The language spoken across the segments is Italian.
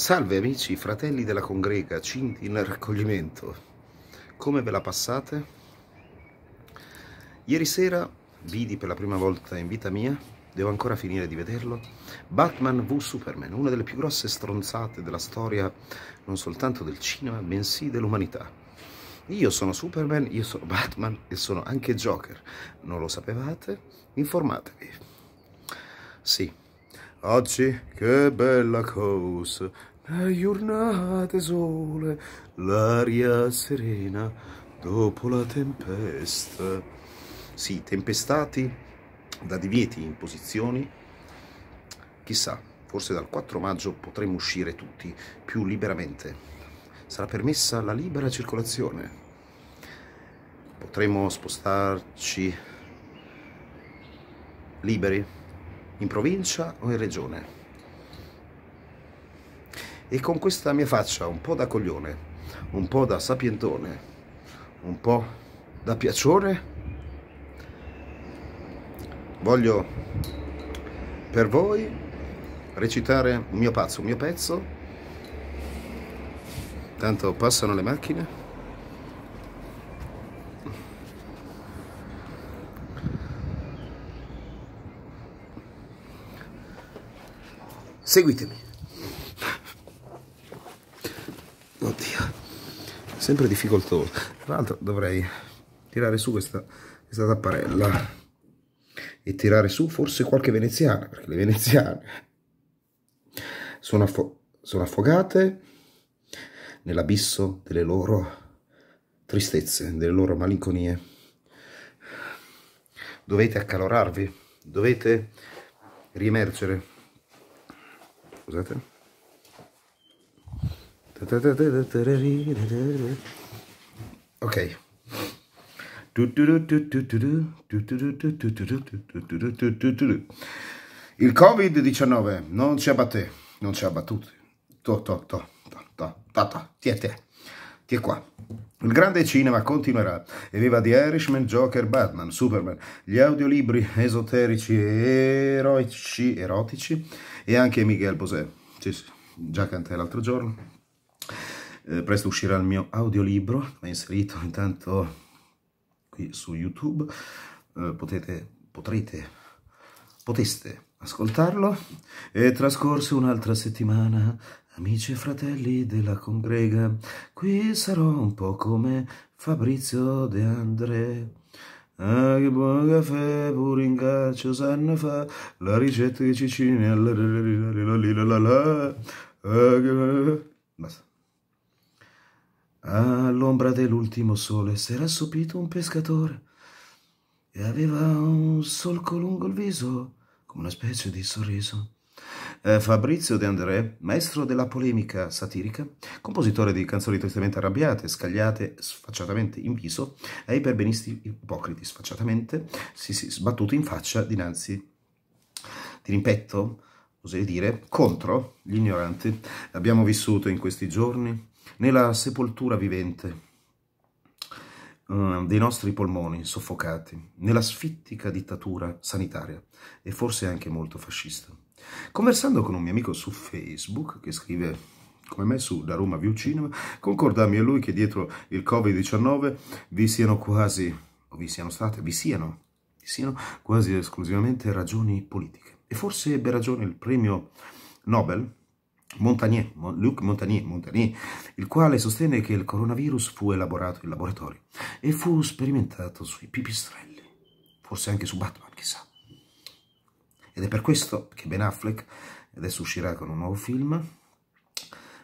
Salve amici, fratelli della congrega, cinti in raccoglimento. Come ve la passate? Ieri sera vidi per la prima volta in vita mia, devo ancora finire di vederlo, Batman v Superman, una delle più grosse stronzate della storia non soltanto del cinema, bensì dell'umanità. Io sono Superman, io sono Batman e sono anche Joker. Non lo sapevate? Informatevi. Sì, Oggi che bella cosa, eh, giornate sole, l'aria serena dopo la tempesta. Sì, tempestati da divieti, imposizioni. Chissà, forse dal 4 maggio potremo uscire tutti più liberamente. Sarà permessa la libera circolazione. Potremo spostarci liberi in provincia o in regione e con questa mia faccia un po' da coglione, un po' da sapientone, un po' da piacere, voglio per voi recitare un mio pazzo, un mio pezzo, tanto passano le macchine, seguitemi. sempre difficoltoso. Tra l'altro dovrei tirare su questa, questa tapparella e tirare su forse qualche veneziana, perché le veneziane sono, affo sono affogate nell'abisso delle loro tristezze, delle loro malinconie. Dovete accalorarvi, dovete riemergere. Scusate. Ok. Il Covid-19 non ci abbatte, non ci ha battuti. To, to, to, to, to, to, Ti è te, ti è qua. Il grande cinema continuerà Evviva viva The Irishman, Joker, Batman, Superman, gli audiolibri esoterici e eroici, erotici e anche Miguel Bosè. Sì, sì, già cantai l'altro giorno, eh, presto uscirà il mio audiolibro, l'ho inserito intanto qui su YouTube, eh, potete, potrete, poteste ascoltarlo. E trascorse un'altra settimana, amici e fratelli della congrega, qui sarò un po' come Fabrizio De André. Ah, che buon caffè, pur in carcio sanno fa, la ricetta di ci cine, All'ombra dell'ultimo sole si era assopito un pescatore e aveva un solco lungo il viso, come una specie di sorriso. Eh, Fabrizio De André, maestro della polemica satirica, compositore di canzoni tristemente arrabbiate, scagliate sfacciatamente in viso, ai iperbenisti ipocriti sfacciatamente, si, si, sbattuti in faccia dinanzi, di rimpetto, oserei dire, contro gli ignoranti. Abbiamo vissuto in questi giorni nella sepoltura vivente eh, dei nostri polmoni soffocati, nella sfittica dittatura sanitaria e forse anche molto fascista. Conversando con un mio amico su Facebook, che scrive come me su Da Roma View Cinema, concordammi a lui che dietro il Covid-19 vi siano quasi, o vi siano state, vi siano, vi siano quasi esclusivamente ragioni politiche. E forse ebbe ragione il premio Nobel Montagnier, Luc Montagnier, Montagnier, il quale sostenne che il coronavirus fu elaborato in laboratorio e fu sperimentato sui pipistrelli, forse anche su Batman, chissà. Ed è per questo che Ben Affleck adesso uscirà con un nuovo film,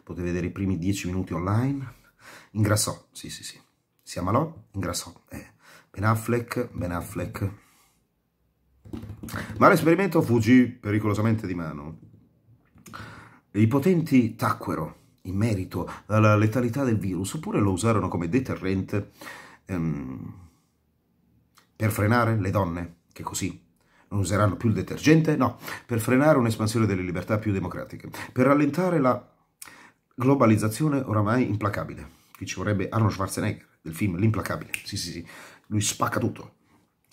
potete vedere i primi dieci minuti online, ingrassò, sì sì sì, si ammalò, ingrassò, eh. Ben Affleck, Ben Affleck. Ma l'esperimento fuggì pericolosamente di mano i potenti tacquero in merito alla letalità del virus oppure lo usarono come deterrente ehm, per frenare le donne, che così non useranno più il detergente, no, per frenare un'espansione delle libertà più democratiche, per rallentare la globalizzazione oramai implacabile. Qui ci vorrebbe Arnold Schwarzenegger del film L'implacabile, sì sì sì, lui spacca tutto.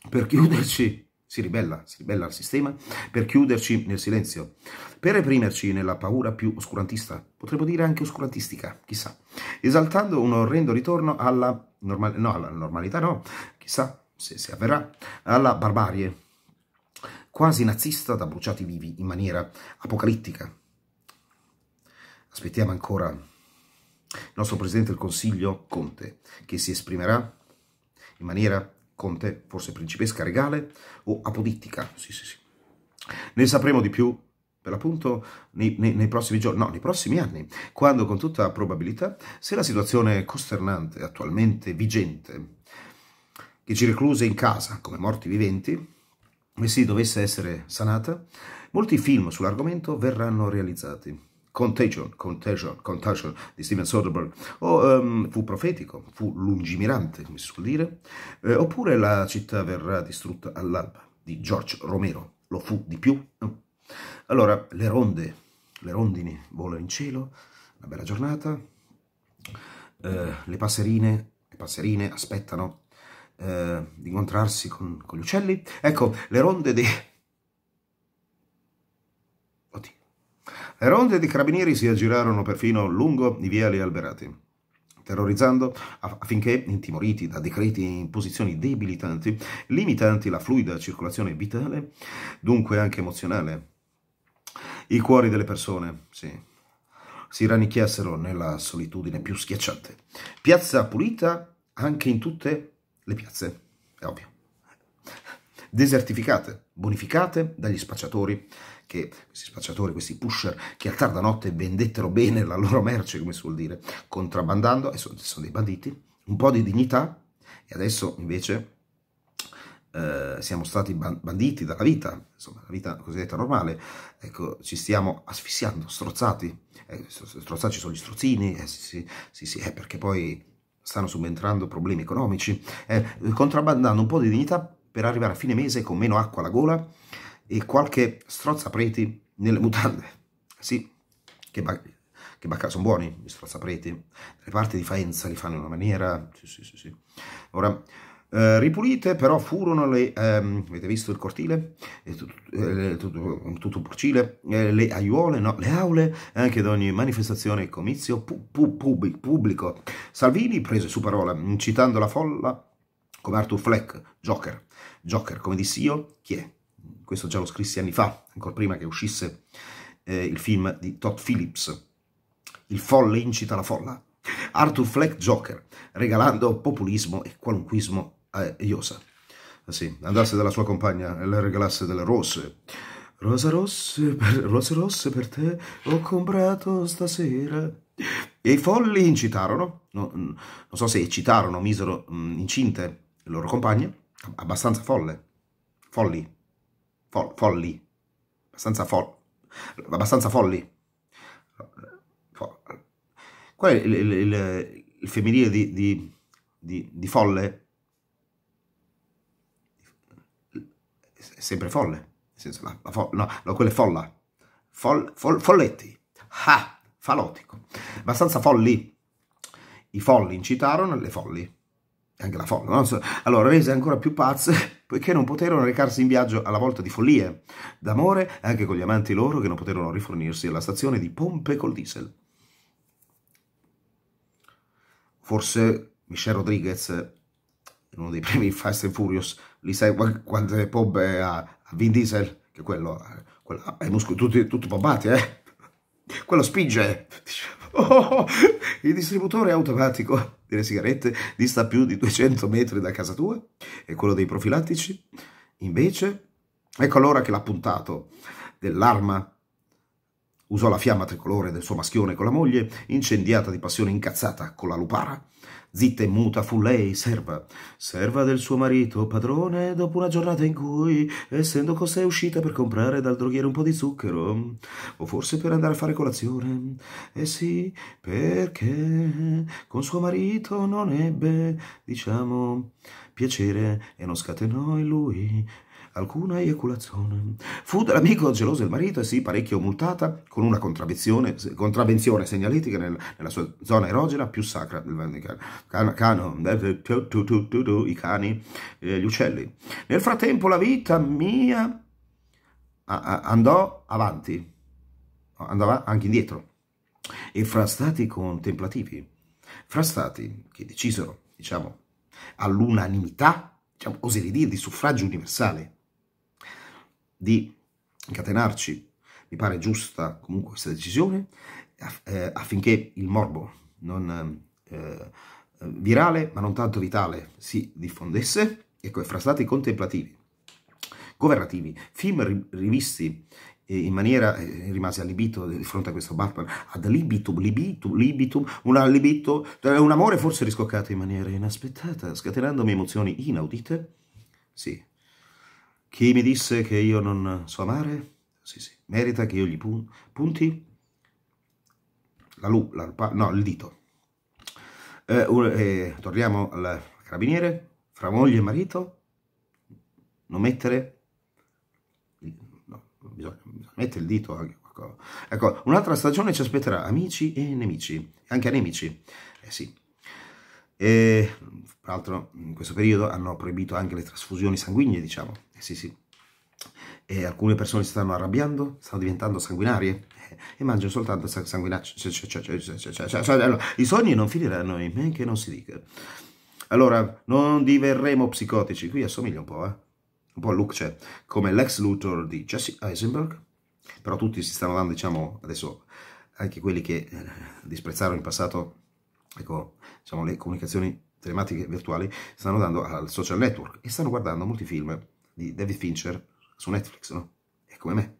Per chiuderci si ribella, si ribella al sistema per chiuderci nel silenzio, per reprimerci nella paura più oscurantista, potremmo dire anche oscurantistica, chissà, esaltando un orrendo ritorno alla, normal no, alla normalità, no, chissà se si avverrà, alla barbarie, quasi nazista da bruciati vivi in maniera apocalittica. Aspettiamo ancora il nostro Presidente del Consiglio, Conte, che si esprimerà in maniera Conte, forse principesca regale o apodittica, sì sì sì. Ne sapremo di più per l'appunto nei, nei, nei, prossimi giorni, no, nei prossimi anni, quando con tutta probabilità, se la situazione costernante attualmente vigente, che ci recluse in casa come morti viventi, e si dovesse essere sanata, molti film sull'argomento verranno realizzati. Contagion, Contagion, Contagion di Steven Soderbergh, o, um, fu profetico, fu lungimirante, mi si suol dire, eh, oppure La città verrà distrutta all'alba di George Romero, lo fu di più? Allora, le ronde, le rondini volano in cielo, una bella giornata, eh, le passerine, le passerine aspettano eh, di incontrarsi con, con gli uccelli, ecco, le ronde dei Ronde di carabinieri si aggirarono perfino lungo i viali alberati, terrorizzando affinché, intimoriti da decreti in posizioni debilitanti, limitanti la fluida circolazione vitale, dunque anche emozionale, i cuori delle persone, sì, si rannicchiassero nella solitudine più schiacciante. Piazza pulita anche in tutte le piazze, è ovvio desertificate, bonificate dagli spacciatori, che, questi spacciatori, questi pusher, che a tarda notte vendettero bene la loro merce, come si vuol dire, contrabbandando, e sono, sono dei banditi, un po' di dignità, e adesso invece eh, siamo stati banditi dalla vita, insomma, la vita cosiddetta normale, ecco, ci stiamo asfissiando, strozzati, eh, strozzati sono gli strozzini, eh, sì, sì, sì, eh, perché poi stanno subentrando problemi economici, eh, contrabbandando un po' di dignità per arrivare a fine mese con meno acqua alla gola e qualche strozzapreti nelle mutande. Sì, che, ba che bacca, sono buoni gli strozzapreti. Le parti di Faenza li fanno in una maniera... Sì, sì, sì, sì. Ora, eh, ripulite però furono le... Ehm, avete visto il cortile? Eh, tutto, eh, il porcile? Eh, le aiuole? No, le aule? Anche ad ogni manifestazione e comizio pu pu pubblico. Salvini prese su parola, incitando la folla come Arthur Fleck, Joker. Joker, come dissi io, chi è? Questo già lo scrissi anni fa, ancora prima che uscisse eh, il film di Todd Phillips. Il folle incita la folla. Arthur Fleck Joker, regalando populismo e qualunquismo a Iosa. Eh sì, andasse dalla sua compagna e le regalasse delle rose. Rosa rosse, per, rose rosse per te ho comprato stasera. E i folli incitarono, no, mm, non so se eccitarono, misero mh, mm, incinte le loro compagne, abbastanza folle, folli, fo folli, abbastanza, fo abbastanza folli. Fo Qual è il, il, il, il femminile di, di, di, di folle? È sempre folle, nel senso la, la fo no, no, quella è folla, fol, fol, folletti, ah, falotico, abbastanza folli. I folli incitarono le folli anche la folla, non so. allora rese ancora più pazze poiché non poterono recarsi in viaggio alla volta di follie, d'amore anche con gli amanti loro che non poterono rifornirsi alla stazione di pompe col diesel. Forse Michel Rodriguez, uno dei primi Fast and Furious, li sai quante pompe ha a Vin Diesel, che quello, eh, quello ha eh, i muscoli tutti, tutti pompati, eh? Quello spinge, diciamo. Oh, il distributore automatico delle sigarette dista più di 200 metri da casa tua? E quello dei profilattici? Invece, ecco allora che l'ha puntato dell'arma usò la fiamma tricolore del suo maschione con la moglie, incendiata di passione incazzata con la lupara, zitta e muta fu lei, serva, serva del suo marito, padrone, dopo una giornata in cui, essendo cos'è uscita per comprare dal droghiere un po' di zucchero, o forse per andare a fare colazione, eh sì, perché con suo marito non ebbe, diciamo, piacere e non scatenò in lui alcuna eiaculazione. Fu dall'amico geloso il marito e sì, parecchio multata, con una contravvenzione segnalitica nel, nella sua zona erogena più sacra del Vaticano. Cano, cano, eh, i cani, eh, gli uccelli. Nel frattempo la vita mia andò avanti, andava anche indietro, e fra stati contemplativi, fra stati che decisero, diciamo, all'unanimità, diciamo, oserei dire, di suffragio universale, di incatenarci. Mi pare giusta comunque questa decisione eh, affinché il morbo non, eh, eh, virale, ma non tanto vitale, si diffondesse. Ecco, fra stati contemplativi, governativi, film rivisti eh, in maniera eh, rimase allibito di fronte a questo Batman ad libitum, libitum, libitum, un allibito, eh, un amore forse riscoccato in maniera inaspettata, scatenandomi emozioni inaudite. Sì, chi mi disse che io non so amare, sì, sì, merita che io gli pun punti la lu, la, no, il dito. Eh, un, eh, torniamo al carabiniere, fra moglie e marito, non mettere, no, bisogna, bisogna mettere il dito anche qualcosa. Ecco, un'altra stagione ci aspetterà amici e nemici, anche nemici, eh sì. E, tra l'altro in questo periodo hanno proibito anche le trasfusioni sanguigne, diciamo. Eh, sì, sì. E alcune persone si stanno arrabbiando, stanno diventando sanguinarie eh, e mangiano soltanto sanguinacci. I sogni non finiranno in me che non si dica. Allora, non diverremo psicotici. Qui assomiglia un po', eh? Un po' a Luke cioè, come l'ex Luthor di Jesse Eisenberg. Però tutti si stanno dando, diciamo, adesso anche quelli che eh, disprezzarono in passato ecco, diciamo, le comunicazioni telematiche virtuali stanno dando al social network e stanno guardando molti film di David Fincher su Netflix, no? E come me.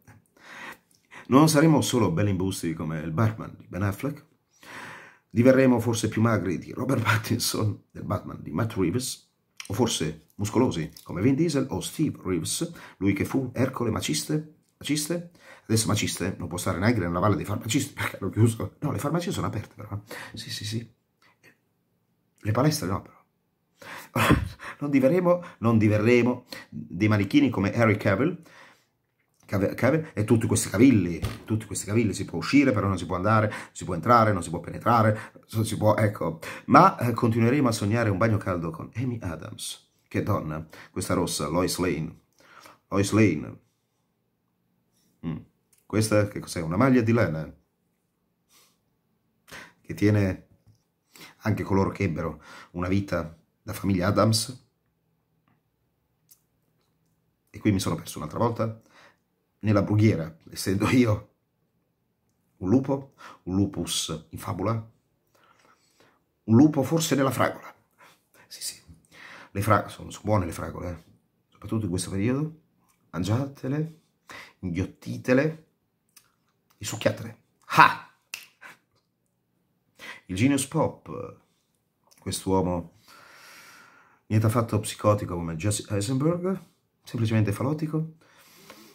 Non saremo solo belli imbusti come il Batman di Ben Affleck, diverremo forse più magri di Robert Pattinson, del Batman di Matt Reeves, o forse muscolosi come Vin Diesel o Steve Reeves, lui che fu Ercole Maciste, Maciste? Adesso Maciste non può stare neanche nella valle dei farmacisti perché hanno chiuso. No, le farmacie sono aperte però. Eh. Sì, sì, sì. Le palestre no, però. non, diverremo, non diverremo dei manichini come Harry Cavill, e tutti questi cavilli, tutti questi cavilli, si può uscire però non si può andare, si può entrare, non si può penetrare, non si può, ecco, ma eh, continueremo a sognare un bagno caldo con Amy Adams, che donna, questa rossa, Lois Lane, Lois Lane, mm. questa che cos'è, una maglia di lana, che tiene anche coloro che ebbero una vita da famiglia Adams. E qui mi sono perso un'altra volta, nella brughiera, essendo io un lupo, un lupus in fabula, un lupo forse nella fragola. Sì, sì, le fra sono, sono buone le fragole, eh. soprattutto in questo periodo, mangiatele, inghiottitele e succhiatele. Ah! Il genius pop, quest'uomo niente affatto psicotico come Jesse Eisenberg, semplicemente falotico,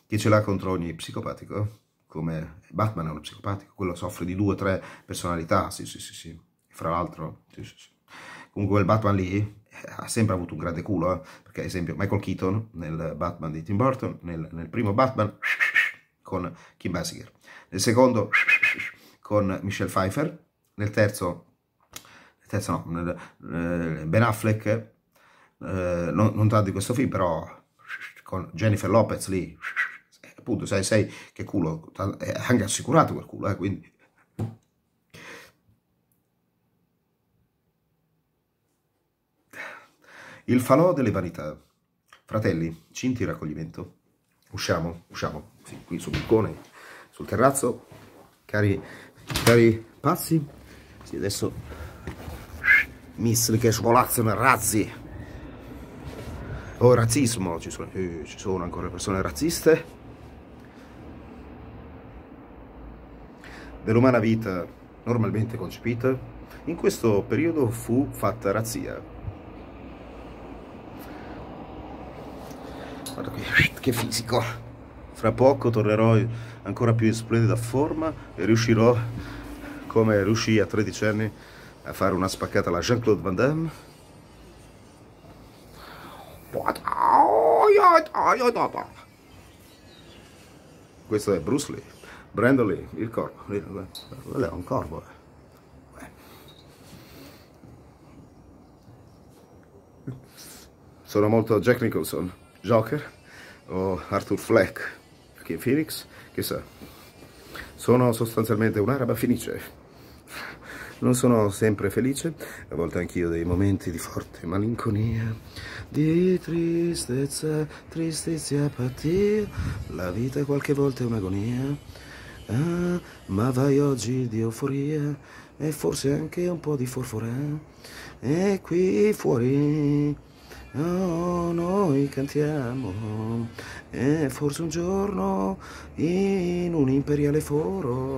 che ce l'ha contro ogni psicopatico, come Batman è uno psicopatico, quello soffre di due o tre personalità, sì sì sì sì, fra l'altro, sì sì sì. Comunque quel Batman lì eh, ha sempre avuto un grande culo, eh? perché ad esempio Michael Keaton nel Batman di Tim Burton, nel, nel primo Batman con Kim Basinger, nel secondo con Michelle Pfeiffer, nel terzo, nel terzo no, nel, eh, Ben Affleck, eh, non, non tanto di questo film, però con Jennifer Lopez lì, appunto, sai, sai che culo, è anche assicurato quel culo, eh, quindi... Il falò delle vanità. Fratelli, cinti il raccoglimento. Usciamo, usciamo, sì, qui sul balcone, sul terrazzo. Cari, cari pazzi, sì, adesso missili che svolazzano razzi. Oh, razzismo, ci sono, eh, ci sono ancora persone razziste. Dell'umana vita normalmente concepita, in questo periodo fu fatta razzia. Guarda qui, che fisico! Fra poco tornerò ancora più in splendida forma e riuscirò come riuscì a 13 anni a fare una spaccata alla Jean-Claude Van Damme. Questo è Bruce Lee, Brandon Lee, il corvo. Quello è un corvo. Eh. Sono molto Jack Nicholson, Joker o Arthur Fleck, che Phoenix, chissà. Sono sostanzialmente un'araba fenice. Non sono sempre felice, a volte anch'io dei momenti di forte malinconia, di tristezza, tristezza e La vita qualche volta è un'agonia, ah, ma vai oggi di euforia e forse anche un po' di forfora. E qui fuori oh, noi cantiamo e forse un giorno in un imperiale foro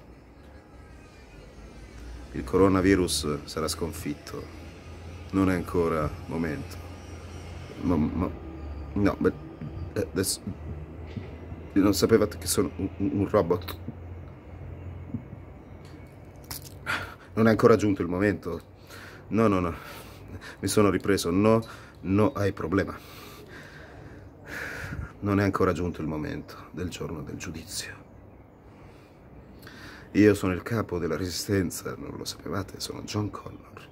coronavirus sarà sconfitto. Non è ancora momento. Ma, ma, no, beh, adesso... Non sapevate che sono un, un robot? Non è ancora giunto il momento. No, no, no. Mi sono ripreso. No, no, hai problema. Non è ancora giunto il momento del giorno del giudizio. Io sono il capo della resistenza, non lo sapevate, sono John Connor.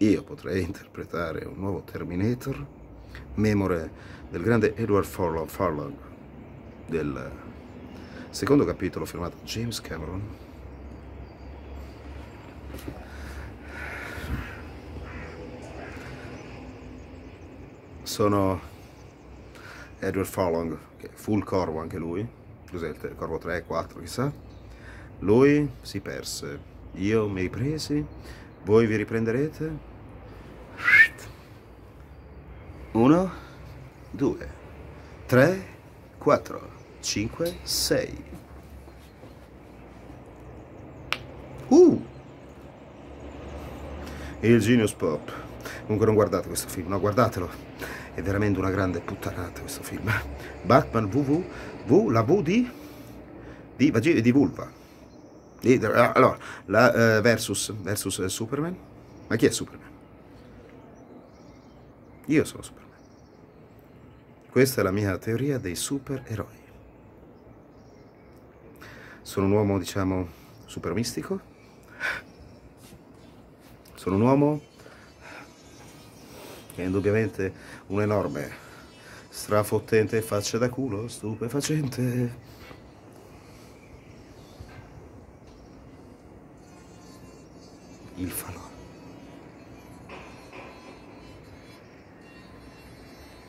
Io potrei interpretare un nuovo Terminator, memore del grande Edward Furlong, Furlong del secondo capitolo firmato James Cameron. Sono Edward Furlong, che fu il corvo anche lui, cos'è il corvo 3, 4, chissà lui si perse, io mi ripresi, voi vi riprenderete? Uno, due, tre, quattro, cinque, sei. Uh! Il Genius Pop. Comunque non guardate questo film, no, guardatelo. È veramente una grande puttanata questo film. Batman VV, v, la V di... di, di vulva. Ah, allora, la, uh, versus, versus eh, Superman? Ma chi è Superman? Io sono Superman. Questa è la mia teoria dei supereroi. Sono un uomo, diciamo, super mistico. Sono un uomo che è indubbiamente un enorme strafottente faccia da culo stupefacente